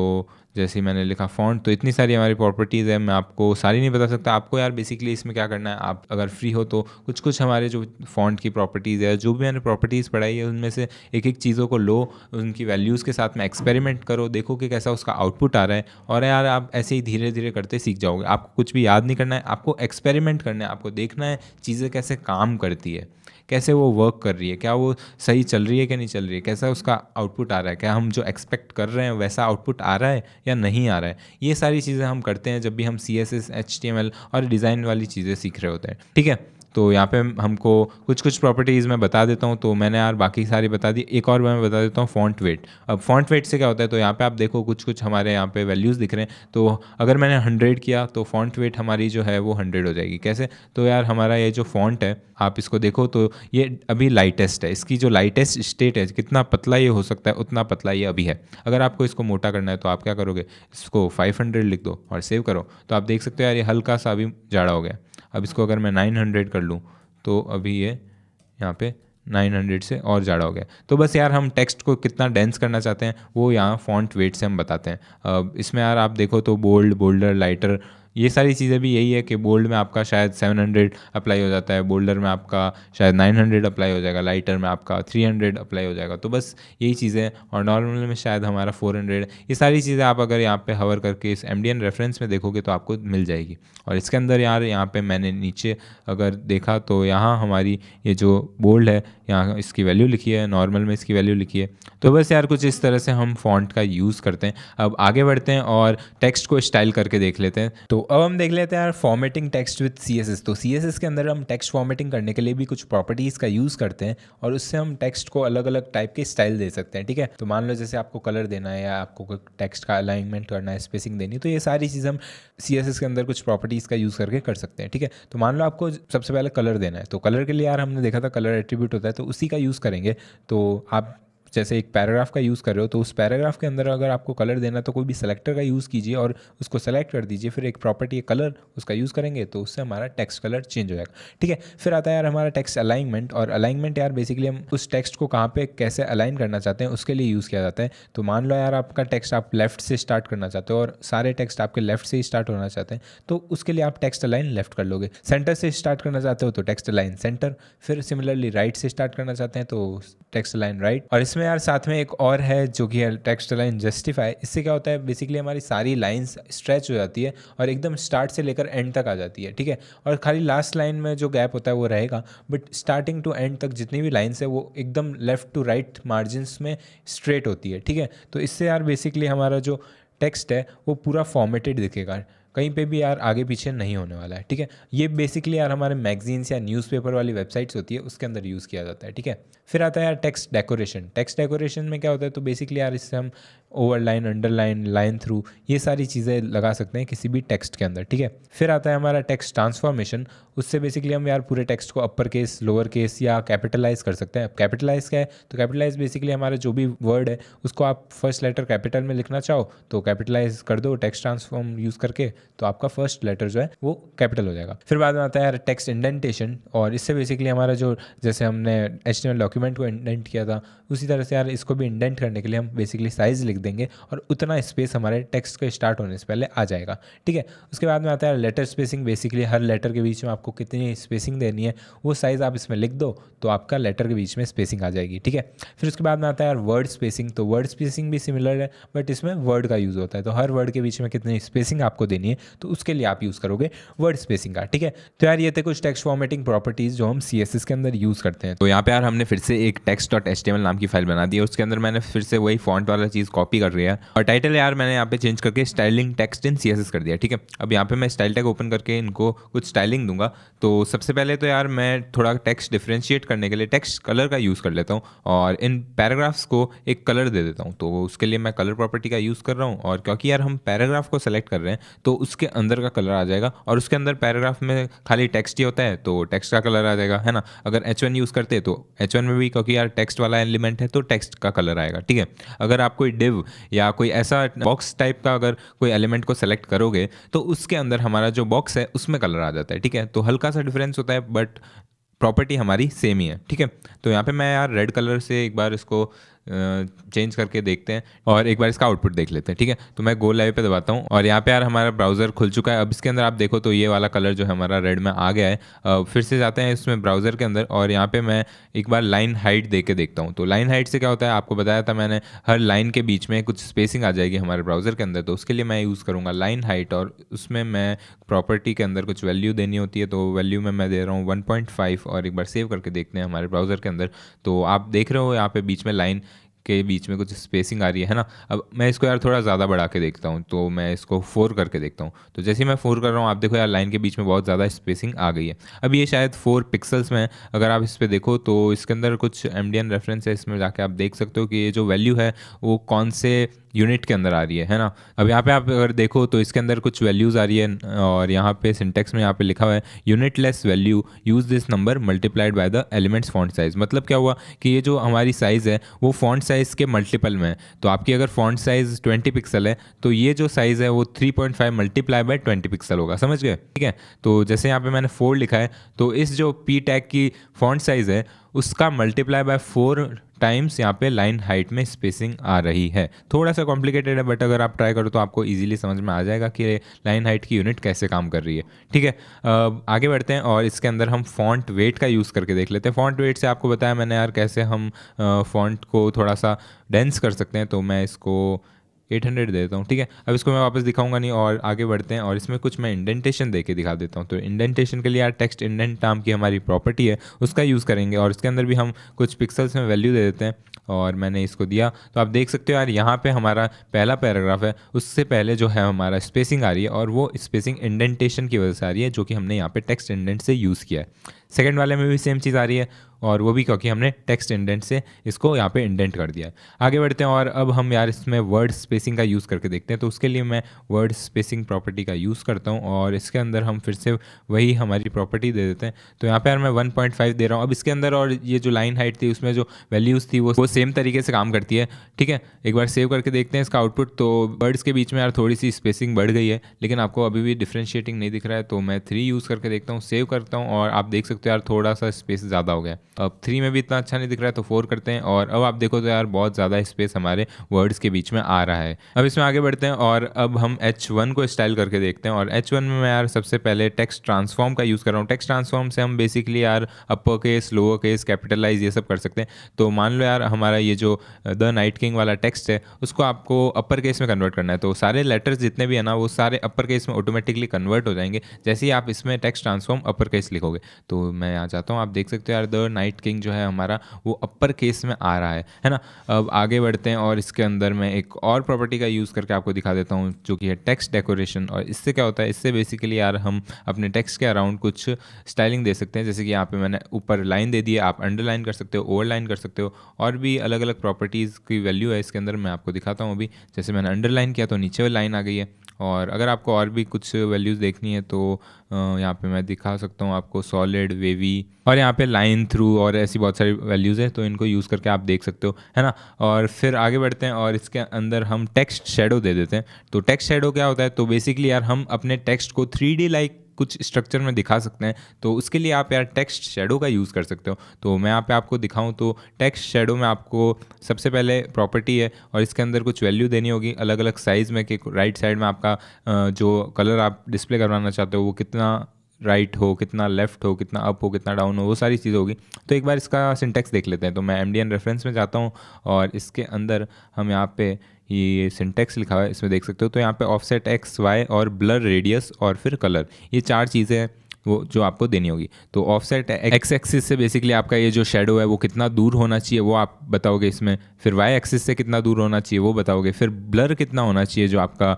जैसे मैंने लिखा फॉन्ट तो इतनी सारी हमारी प्रॉपर्टीज़ है मैं आपको सारी नहीं बता सकता आपको यार बेसिकली इसमें क्या करना है आप अगर फ्री हो तो कुछ कुछ हमारे जो फॉन्ट की प्रॉपर्टीज़ है जो भी मैंने प्रॉपर्टीज़ पढ़ाई है उनमें से एक एक चीज़ों को लो उनकी वैल्यूज़ के साथ में एक्सपेरिमेंट करो देखो कि कैसा उसका आउटपुट आ रहा है और यार आप ऐसे ही धीरे धीरे करते सीख जाओगे आपको कुछ भी याद नहीं करना है आपको एक्सपेरिमेंट करना है आपको देखना है चीज़ें कैसे काम करती है कैसे वो वर्क कर रही है क्या वो सही चल रही है कि नहीं चल रही है कैसा उसका आउटपुट आ रहा है क्या हम जो एक्सपेक्ट कर रहे हैं वैसा आउटपुट आ रहा है या नहीं आ रहा है ये सारी चीज़ें हम करते हैं जब भी हम C S S H T M L और डिज़ाइन वाली चीज़ें सीख रहे होते हैं ठीक है तो यहाँ पे हमको कुछ कुछ प्रॉपर्टीज़ मैं बता देता हूँ तो मैंने यार बाकी सारी बता दी एक और मैं बता देता हूँ फॉन्ट वेट अब फॉन्ट वेट से क्या होता है तो यहाँ पे आप देखो कुछ कुछ हमारे यहाँ पे वैल्यूज़ दिख रहे हैं तो अगर मैंने हंड्रेड किया तो फॉन्ट वेट हमारी जो है वो हंड्रेड हो जाएगी कैसे तो यार हमारा ये जो फॉन्ट है आप इसको देखो तो ये अभी लाइटेस्ट है इसकी जो लाइटेस्ट स्टेट है कितना पतला ये हो सकता है उतना पतला ये अभी है अगर आपको इसको मोटा करना है तो आप क्या करोगे इसको फाइव लिख दो और सेव करो तो आप देख सकते हो यार ये हल्का सा अभी जाड़ा हो गया अब इसको अगर मैं नाइन हंड्रेड कर लूँ तो अभी ये यहाँ पे नाइन हंड्रेड से और ज़्यादा हो गया तो बस यार हम टेक्स्ट को कितना डेंस करना चाहते हैं वो यहाँ फॉन्ट वेट से हम बताते हैं इसमें यार आप देखो तो बोल्ड बोल्डर लाइटर ये सारी चीज़ें भी यही है कि बोल्ड में आपका शायद 700 अप्लाई हो जाता है बोल्डर में आपका शायद 900 अप्लाई हो जाएगा लाइटर में आपका 300 अप्लाई हो जाएगा तो बस यही चीज़ें और नॉर्मल में शायद हमारा 400 ये सारी चीज़ें आप अगर यहाँ पे हवर करके इस एम रेफरेंस में देखोगे तो आपको मिल जाएगी और इसके अंदर यार यहाँ पर मैंने नीचे अगर देखा तो यहाँ हमारी ये जो बोल्ड है यहाँ इसकी वैल्यू लिखी है नॉर्मल में इसकी वैल्यू लिखी है तो बस यार कुछ इस तरह से हम फॉन्ट का यूज़ करते हैं अब आगे बढ़ते हैं और टेक्स्ट को स्टाइल करके देख लेते हैं तो अब हम देख लेते हैं यार formatting text with C S S तो सी एस एस के अंदर हम टेक्स्ट फॉर्मेटिंग करने के लिए भी कुछ प्रॉपर्टीज़ का यूज़ करते हैं और उससे हम टेक्स्ट को अलग अलग टाइप के स्टाइल दे सकते हैं ठीक है तो मान लो जैसे आपको कलर देना है या आपको टेक्स्ट का अलाइनमेंट करना है स्पेसिंग देनी तो ये सारी चीज़ हम सी एस एस के अंदर कुछ प्रॉपर्टीज़ का यूज़ करके कर सकते हैं ठीक है तो मान लो आपको सबसे पहले कलर देना है तो कलर के लिए यार हमने देखा था कलर एट्रीब्यूट होता है तो उसी का यूज़ करेंगे तो आप जैसे एक पैराग्राफ का यूज़ कर रहे हो तो उस पैराग्राफ के अंदर अगर आपको कलर देना तो कोई भी सेलेक्टर का यूज़ कीजिए और उसको सेलेक्ट कर दीजिए फिर एक प्रॉपर्टी कलर उसका यूज़ करेंगे तो उससे हमारा टेक्स्ट कलर चेंज हो जाएगा ठीक है फिर आता है यार हमारा टेक्स्ट अलाइनमेंट और अलाइनमेंट यार बेसिकली हम उस टेक्स्ट को कहाँ पर कैसे अलाइन करना चाहते हैं उसके लिए यूज़ किया जाता है तो मान लो यार आपका टेक्स्ट आप लेफ्ट से स्टार्ट करना चाहते हो और सारे टेक्स्ट आपके लेफ्ट से ही स्टार्ट होना चाहते हैं तो उसके लिए आप टेक्स्ट अलाइन लेफ्ट कर लोगे सेंटर से स्टार्ट करना चाहते हो तो टेक्स्ट अलाइन सेंटर फिर सिमिलरली राइट से स्टार्ट करना चाहते हैं तो टेक्स्ट अलाइन राइट और इसमें इसमें यार साथ में एक और है जो कि है टेक्स्ट लाइन जस्टिफाई इससे क्या होता है बेसिकली हमारी सारी लाइन्स स्ट्रेच हो जाती है और एकदम स्टार्ट से लेकर एंड तक आ जाती है ठीक है और खाली लास्ट लाइन में जो गैप होता है वो रहेगा बट स्टार्टिंग टू एंड तक जितनी भी लाइन्स है वो एकदम लेफ्ट टू राइट मार्जिनस में स्ट्रेट होती है ठीक है तो इससे यार बेसिकली हमारा जो टेक्स्ट है वो पूरा फॉर्मेटेड दिखेगा कहीं पे भी यार आगे पीछे नहीं होने वाला है ठीक है ये बेसिकली यार हमारे मैगजीन्स या न्यूज़पेपर वाली वेबसाइट्स होती है उसके अंदर यूज़ किया जाता है ठीक है फिर आता है यार टेक्स्ट डेकोरेशन टेक्स्ट डेकोरेशन में क्या होता है तो बेसिकली यार इससे हम ओवरलाइन अंडरलाइन लाइन थ्रू ये सारी चीज़ें लगा सकते हैं किसी भी टेक्स्ट के अंदर ठीक है फिर आता है हमारा टेक्स्ट ट्रांसफॉर्मेशन उससे बेसिकली हम यार पूरे टेक्स्ट को अपर केस लोअर केस या कैपिटलाइज कर सकते हैं कैपिटलाइज क्या है तो कैपिटलाइज बेसिकली हमारा जो भी वर्ड है उसको आप फर्स्ट लेटर कैपिटल में लिखना चाहो तो कैपिटलाइज कर दो टेक्स्ट ट्रांसफॉर्म यूज़ करके तो आपका फर्स्ट लेटर जो है वो कैपिटल हो जाएगा फिर बाद में आता है टेक्स्ट इंडेंटेशन और इससे बेसिकली हमारा जो जैसे हमने एच डॉक्यूमेंट को इंडेंट किया था उसी तरह से यार इसको भी इंडेंट करने के लिए हम बेसिकली साइज लिख देंगे और उतना स्पेस हमारे टेक्स्ट के स्टार्ट होने से पहले आ जाएगा ठीक है उसके बाद में आता है लेटर स्पेसिंग बेसिकली हर लेटर के बीच में आपको कितनी स्पेसिंग देनी है वो साइज़ आप इसमें लिख दो तो आपका लेटर के बीच में स्पेसिंग आ जाएगी ठीक है फिर उसके बाद में आता है यार वर्ड स्पेसिंग तो वर्ड स्पेसिंग भी सिमिलर है बट इसमें वर्ड का यूज़ होता है तो हर वर्ड के बीच में कितनी स्पेसिंग आपको देनी करनी है तो उसके लिए आप यूज़ करोगे वर्ड स्पेसिंग का ठीक है तो यार ये थे कुछ टेक्स्ट फॉर्मेटिंग प्रॉपर्टीज़ जो हम सी के अंदर यूज़ करते हैं तो यहाँ पे यार हमने फिर से एक टेक्स्ट डॉट एच नाम की फाइल बना दी है उसके अंदर मैंने फिर से वही फॉन्ट वाला चीज़ कॉपी कर रही है और टाइटल यार मैंने यहाँ पे चेंज करके स्टाइलिंग टेक्स्ट इन सी कर दिया ठीक है अब यहाँ पे मैं स्टाइल टैग ओपन करके इनको कुछ स्टाइलिंग दूंगा तो सबसे पहले तो यार मैं थोड़ा टेक्स्ट डिफ्रेंशिएट करने के लिए टेक्स्ट कलर का यूज़ कर लेता हूँ और इन पैराग्राफ्स को एक कलर दे देता हूँ तो उसके लिए मैं कलर प्रॉपर्टी का यूज़ कर रहा हूँ और क्योंकि यार हम पैराग्राफ को सेलेक्ट कर रहे हैं तो उसके अंदर का कलर आ जाएगा और उसके अंदर पैराग्राफ में खाली टेक्स्ट ही होता है तो टेक्स्ट का कलर आ जाएगा है ना अगर एच वन यूज़ करते हैं तो एच वन में भी क्योंकि यार टेक्स्ट वाला एलिमेंट है तो टेक्स्ट का कलर आएगा ठीक है अगर आप कोई डिव या कोई ऐसा बॉक्स टाइप का अगर कोई एलिमेंट को सेलेक्ट करोगे तो उसके अंदर हमारा जो बॉक्स है उसमें कलर आ जाता है ठीक है तो हल्का सा डिफरेंस होता है बट प्रॉपर्टी हमारी सेम ही है ठीक है तो यहाँ पे मैं यार रेड कलर से एक बार इसको चेंज करके देखते हैं और एक बार इसका आउटपुट देख लेते हैं ठीक है तो मैं गोल लाइव पे दबाता हूँ और यहाँ पे यार हमारा ब्राउज़र खुल चुका है अब इसके अंदर आप देखो तो ये वाला कलर जो है हमारा रेड में आ गया है फिर से जाते हैं इसमें ब्राउज़र के अंदर और यहाँ पे मैं एक बार लाइन हाइट दे के देखता हूँ तो लाइन हाइट से क्या होता है आपको बताया था मैंने हर लाइन के बीच में कुछ स्पेसिंग आ जाएगी हमारे ब्राउज़र के अंदर तो उसके लिए मैं यूज़ करूँगा लाइन हाइट और उसमें मैं प्रॉपर्टी के अंदर कुछ वैल्यू देनी होती है तो वैल्यू में मैं दे रहा हूँ वन और एक बार सेव करके देखते हैं हमारे ब्राउज़र के अंदर तो आप देख रहे हो यहाँ पे बीच में लाइन के बीच में कुछ स्पेसिंग आ रही है ना अब मैं इसको यार थोड़ा ज़्यादा बढ़ा के देखता हूँ तो मैं इसको फोर करके देखता हूँ तो जैसे मैं फोर कर रहा हूँ आप देखो यार लाइन के बीच में बहुत ज़्यादा स्पेसिंग आ गई है अब ये शायद फोर पिक्सल्स में अगर आप इस पर देखो तो इसके अंदर कुछ एम रेफरेंस है इसमें जाके आप देख सकते हो कि ये जो वैल्यू है वो कौन से यूनिट के अंदर आ रही है है ना अब यहाँ पे आप अगर देखो तो इसके अंदर कुछ वैल्यूज़ आ रही है और यहाँ पे सिंटेक्स में यहाँ पे लिखा हुआ है unitless value use this number multiplied by the elements font size मतलब क्या हुआ कि ये जो हमारी साइज़ है वो फॉन्ट साइज साइज़ के मल्टीपल में तो आपकी अगर फॉन्ट साइज़ 20 पिक्सल है तो ये जो साइज़ है वो 3.5 point five multiply by twenty pixel होगा समझ गए ठीक है तो जैसे यहाँ पे मैंने फोर लिखा है तो इस जो पी टैग की फॉन्ट साइज़ है उसका मल्टीप्लाई बाय फोर टाइम्स यहाँ पे लाइन हाइट में स्पेसिंग आ रही है थोड़ा सा कॉम्प्लिकेटेड है बट अगर आप ट्राई करो तो आपको ईजिली समझ में आ जाएगा कि लाइन हाइट की यूनिट कैसे काम कर रही है ठीक है आगे बढ़ते हैं और इसके अंदर हम फॉन्ट वेट का यूज़ करके देख लेते हैं फॉन्ट वेट से आपको बताया मैंने यार कैसे हम फॉन्ट को थोड़ा सा डेंस कर सकते हैं तो मैं इसको एट हंड्रेड दे देता हूँ ठीक है अब इसको मैं वापस दिखाऊंगा नहीं और आगे बढ़ते हैं और इसमें कुछ मैं इंडेंटेशन देके दिखा देता हूँ तो इंडेंटेशन के लिए यार टेक्स्ट इंडेंट नाम की हमारी प्रॉपर्टी है उसका यूज़ करेंगे और इसके अंदर भी हम कुछ पिक्सल्स में वैल्यू दे देते हैं और मैंने इसको दिया तो आप देख सकते हो यार यहाँ पर हमारा पहला पैराग्राफ है उससे पहले जो है हमारा स्पेसिंग आ रही है और वो स्पेसिंग इंडेंटेशन की वजह से आ रही है जो कि हमने यहाँ पर टेक्स्ट इंडेंट से यूज़ किया है सेकेंड वाले में भी सेम चीज़ आ रही है और वो भी क्योंकि हमने टेक्स्ट इंडेंट से इसको यहाँ पे इंडेंट कर दिया आगे बढ़ते हैं और अब हम यार इसमें वर्ड स्पेसिंग का यूज़ करके देखते हैं तो उसके लिए मैं वर्ड स्पेसिंग प्रॉपर्टी का यूज़ करता हूँ और इसके अंदर हम फिर से वही हमारी प्रॉपर्टी दे देते हैं तो यहाँ पे यार मैं वन दे रहा हूँ अब इसके अंदर और ये जो लाइन हाइट थी उसमें जो वैल्यूज़ थी वो वो सेम तरीके से काम करती है ठीक है एक बार सेव करके देखते हैं इसका आउटपुट तो वर्ड्स के बीच में यार थोड़ी सी स्पेसिंग बढ़ गई है लेकिन आपको अभी भी डिफ्रेंशिएटिंग नहीं दिख रहा है तो मैं थ्री यूज़ करके देखता हूँ सेव करता हूँ और आप देख सकते सकते हो यार थोड़ा सा स्पेस ज़्यादा हो गया अब थ्री में भी इतना अच्छा नहीं दिख रहा है तो फोर करते हैं और अब आप देखो तो यार बहुत ज़्यादा स्पेस हमारे वर्ड्स के बीच में आ रहा है अब इसमें आगे बढ़ते हैं और अब हम एच को स्टाइल करके देखते हैं और एच में मैं यार सबसे पहले टेक्स्ट ट्रांसफॉर्म का यूज़ कर रहा हूँ टेक्स्ट ट्रांसफॉर्म से हम बेसिकली यार upper case lower case capitalise ये सब कर सकते हैं तो मान लो यार हमारा ये जो द नाइट किंग वाला टेक्स्ट है उसको आपको अपर केस में कन्वर्ट करना है तो सारे लेटर्स जितने भी है ना वो सारे अपर केस में ऑटोमेटिकली कन्वर्ट हो जाएंगे जैसे ही आप इसमें टेक्स्ट ट्रांसफॉर्म अपर केस लिखोगे तो मैं आ जाता हूँ आप देख सकते हो यार द नाइट किंग जो है हमारा वो अपर केस में आ रहा है है ना अब आगे बढ़ते हैं और इसके अंदर मैं एक और प्रॉपर्टी का यूज़ करके आपको दिखा देता हूँ जो कि है टेक्स्ट डेकोरेशन और इससे क्या होता है इससे बेसिकली यार हम अपने टेक्स्ट के अराउंड कुछ स्टाइलिंग दे सकते हैं जैसे कि यहाँ पे मैंने ऊपर लाइन दे दी है आप अंडरलाइन कर सकते हो ओवरलाइन कर सकते हो और भी अलग अलग प्रॉपर्टीज़ की वैल्यू है इसके अंदर मैं आपको दिखाता हूँ अभी जैसे मैंने अंडरलाइन किया तो नीचे लाइन आ गई है और अगर आपको और भी कुछ वैल्यूज़ देखनी है तो यहाँ पे मैं दिखा सकता हूँ आपको सॉलिड वेवी और यहाँ पे लाइन थ्रू और ऐसी बहुत सारी वैल्यूज़ हैं तो इनको यूज़ करके आप देख सकते हो है ना और फिर आगे बढ़ते हैं और इसके अंदर हम टेक्स्ट शेडो दे देते हैं तो टेक्स्ट शेडो क्या होता है तो बेसिकली यार हम अपने टेक्स्ट को थ्री लाइक कुछ स्ट्रक्चर में दिखा सकते हैं तो उसके लिए आप यार टेक्स्ट शेडो का यूज़ कर सकते हो तो मैं यहाँ पे आपको दिखाऊँ तो टेक्स्ट शेडो में आपको सबसे पहले प्रॉपर्टी है और इसके अंदर कुछ वैल्यू देनी होगी अलग अलग साइज़ में कि राइट साइड में आपका जो कलर आप डिस्प्ले करवाना चाहते हो वो कितना राइट right हो कितना लेफ्ट हो कितना अप हो कितना डाउन हो वो सारी चीज़ होगी तो एक बार इसका सिंटेक्स देख लेते हैं तो मैं एम डी एन रेफरेंस में जाता हूँ और इसके अंदर हम यहाँ पे ये सिंटेक्स लिखा हुआ है इसमें देख सकते हो तो यहाँ पे ऑफसेट एक्स वाई और ब्लर रेडियस और फिर कलर ये चार चीज़ें हैं वो जो आपको देनी होगी तो ऑफसेट एक्स एक्सिस से बेसिकली आपका ये जो शेडो है वो कितना दूर होना चाहिए वो आप बताओगे इसमें फिर वाई एक्सिस से कितना दूर होना चाहिए वो बताओगे फिर ब्लर कितना होना चाहिए जो आपका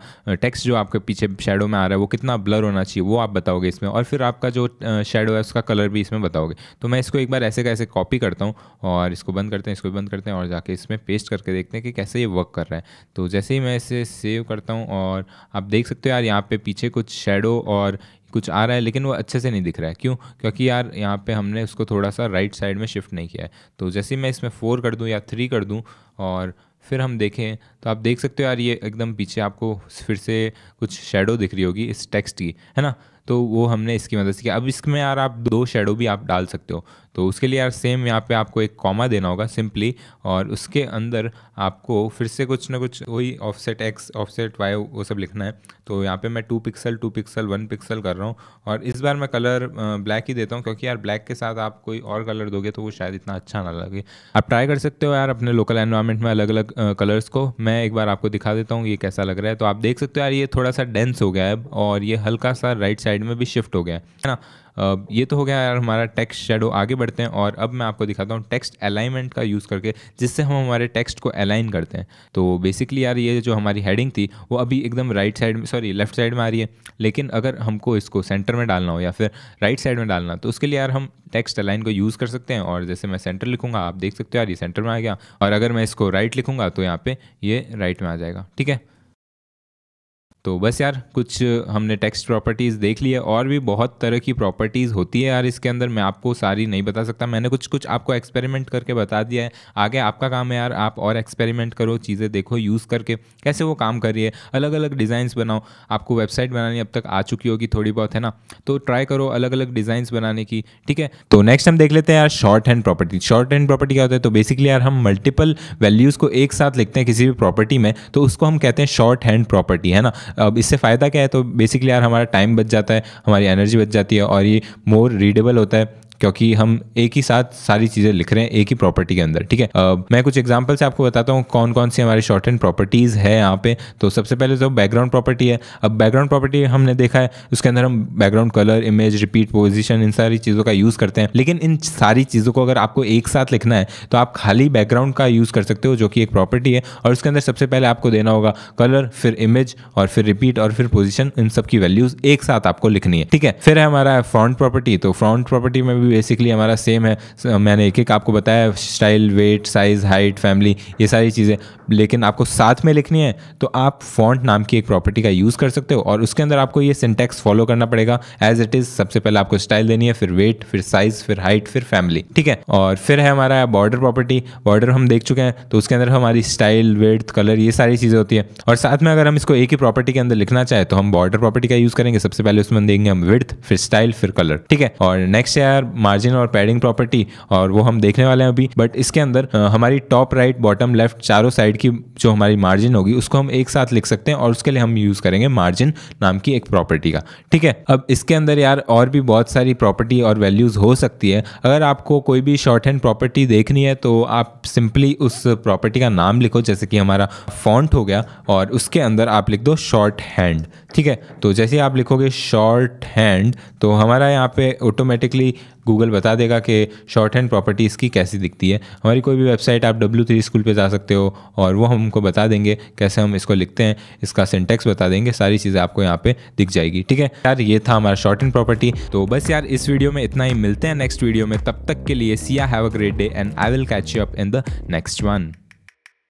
टेक्स्ट जो आपके पीछे शेडो में आ रहा है वो कितना ब्लर होना चाहिए वो आप बताओगे इसमें और फिर आपका जो शेडो है उसका कलर भी इसमें बताओगे तो मैं इसको एक बार ऐसे कैसे कॉपी करता हूँ और इसको बंद करते हैं इसको बंद करते हैं और जाके इसमें पेस्ट करके देखते हैं कि कैसे ये वर्क कर रहा है तो जैसे ही मैं इसे सेव करता हूँ और आप देख सकते हो यार यहाँ पे पीछे कुछ शेडो और कुछ आ रहा है लेकिन वो अच्छे से नहीं दिख रहा है क्यों क्योंकि यार यहाँ पे हमने उसको थोड़ा सा राइट साइड में शिफ्ट नहीं किया है तो जैसे मैं इसमें फोर कर दूँ या थ्री कर दूँ और फिर हम देखें तो आप देख सकते हो यार ये एकदम पीछे आपको फिर से कुछ शेडो दिख रही होगी इस टेक्स्ट की है ना तो वो हमने इसकी मदद से किया अब इसमें यार आप दो शेडो भी आप डाल सकते हो तो उसके लिए यार सेम यहाँ पे आपको एक कॉमा देना होगा सिंपली और उसके अंदर आपको फिर से कुछ ना कुछ वही ऑफसेट एक्स ऑफसेट वाई वो सब लिखना है तो यहाँ पे मैं two pixel two pixel one pixel कर रहा हूँ और इस बार मैं कलर ब्लैक ही देता हूँ क्योंकि यार ब्लैक के साथ आप कोई और कलर दोगे तो वो शायद इतना अच्छा ना लगे आप ट्राई कर सकते हो यार अपने लोकल एनवायरमेंट में अलग अलग कलर्स को मैं एक बार आपको दिखा देता हूँ ये कैसा लग रहा है तो आप देख सकते हो यार ये थोड़ा सा डेंस हो गया है और ये हल्का सा राइट साइड में भी शिफ्ट हो गया है ना ये तो हो गया यार हमारा टेक्स्ट शेडो आगे बढ़ते हैं और अब मैं आपको दिखाता हूँ टेक्स्ट अलाइनमेंट का यूज़ करके जिससे हम हमारे टेक्स्ट को अलाइन करते हैं तो बेसिकली यार ये जो हमारी हेडिंग थी वो अभी एकदम राइट साइड में सॉरी लेफ्ट साइड में आ रही है लेकिन अगर हमको इसको सेंटर में डालना हो या फिर राइट साइड में डालना तो उसके लिए यार हम टेक्स्ट अलाइन को यूज़ कर सकते हैं और जैसे मैं सेंटर लिखूंगा आप देख सकते हो यार ये सेंटर में आ गया और अगर मैं इसको राइट लिखूंगा तो यहाँ पे ये राइट में आ जाएगा ठीक है तो बस यार कुछ हमने टेक्स्ट प्रॉपर्टीज़ देख ली है और भी बहुत तरह की प्रॉपर्टीज़ होती है यार इसके अंदर मैं आपको सारी नहीं बता सकता मैंने कुछ कुछ आपको एक्सपेरिमेंट करके बता दिया है आगे आपका काम है यार आप और एक्सपेरिमेंट करो चीज़ें देखो यूज़ करके कैसे वो काम कर रही है अलग अलग डिज़ाइंस बनाओ आपको वेबसाइट बनानी अब तक आ चुकी होगी थोड़ी बहुत है ना तो ट्राई करो अलग अलग डिज़ाइंस बनाने की ठीक है तो नेक्स्ट हम देख लेते हैं यार shorthand property shorthand property क्या होता है तो बेसिकली यार हम मल्टीपल वैल्यूज़ को एक साथ लिखते हैं किसी भी प्रॉपर्टी में तो उसको हम कहते हैं शॉर्ट हैंड प्रॉपर्टी है ना अब इससे फ़ायदा क्या है तो बेसिकली यार हमारा टाइम बच जाता है हमारी एनर्जी बच जाती है और ये मोर रीडेबल होता है क्योंकि हम एक ही साथ सारी चीज़ें लिख रहे हैं एक ही प्रॉपर्टी के अंदर ठीक है मैं कुछ एग्जाम्पल से आपको बताता हूँ कौन कौन सी हमारी शॉर्ट हैंड प्रॉपर्टीज़ है यहाँ पे तो सबसे पहले तो बैकग्राउंड प्रॉपर्टी है अब बैकग्राउंड प्रॉपर्टी हमने देखा है उसके अंदर हम background colour image repeat position इन सारी चीज़ों का यूज़ करते हैं लेकिन इन सारी चीज़ों को अगर आपको एक साथ लिखना है तो आप खाली बैकग्राउंड का यूज़ कर सकते हो जो कि एक प्रॉपर्टी है और उसके अंदर सबसे पहले आपको देना होगा कलर फिर इमेज और फिर रिपीट और फिर पोजिशन इन सब की वैल्यूज़ एक साथ आपको लिखनी है ठीक है फिर है हमारा फ्रंट प्रॉपर्टी तो फ्रंट प्रॉपर्टी में भी बेसिकली हमारा सेम है मैंने एक एक आपको बताया style weight size height family ये सारी चीज़ें लेकिन आपको साथ में लिखनी है तो आप फॉन्ट नाम की एक प्रॉपर्टी का यूज़ कर सकते हो और उसके अंदर आपको ये सिंटेक्स फॉलो करना पड़ेगा एज इट इज़ सबसे पहले आपको स्टाइल देनी है फिर वेट फिर साइज़ फिर हाइट फिर फैमिली ठीक है और फिर है हमारा बॉर्डर प्रॉपर्टी बॉर्डर हम देख चुके हैं तो उसके अंदर हमारी स्टाइल वेट कलर ये सारी चीज़ें होती है और साथ में अगर हम इसको एक ही प्रॉपर्टी के अंदर लिखना चाहे तो हम बॉर्डर प्रॉपर्टी का यूज़ करेंगे सबसे पहले उसमें देंगे हम विर्थ फिर स्टाइल फिर कलर ठीक है और नेक्स्ट यार मार्जिन और पैडिंग प्रॉपर्टी और वो हम देखने वाले हैं अभी बट इसके अंदर हमारी टॉप राइट बॉटम लेफ्ट चारों साइड की जो हमारी मार्जिन होगी उसको हम एक साथ लिख सकते हैं और उसके लिए हम यूज़ करेंगे मार्जिन नाम की एक प्रॉपर्टी का ठीक है अब इसके अंदर यार और भी बहुत सारी प्रॉपर्टी और वैल्यूज़ हो सकती है अगर आपको कोई भी शॉर्ट हैंड प्रॉपर्टी देखनी है तो आप सिंपली उस प्रॉपर्टी का नाम लिखो जैसे कि हमारा फॉन्ट हो गया और उसके अंदर आप लिख दो शॉर्ट हैंड ठीक है तो जैसे आप लिखोगे शॉर्ट हैंड तो हमारा यहाँ पे ऑटोमेटिकली गूगल बता देगा कि शॉर्ट हैंड प्रॉपर्टी इसकी कैसी दिखती है हमारी कोई भी वेबसाइट आप डब्ल्यू थ्री स्कूल पर जा सकते हो और वो हमको बता देंगे कैसे हम इसको लिखते हैं इसका सिंटेक्स बता देंगे सारी चीज़ें आपको यहाँ पे दिख जाएगी ठीक है यार ये था हमारा शॉर्ट एंड प्रॉपर्टी तो बस यार इस वीडियो में इतना ही मिलते हैं नेक्स्ट वीडियो में तब तक के लिए see ya have a great day and I will catch you up in the next one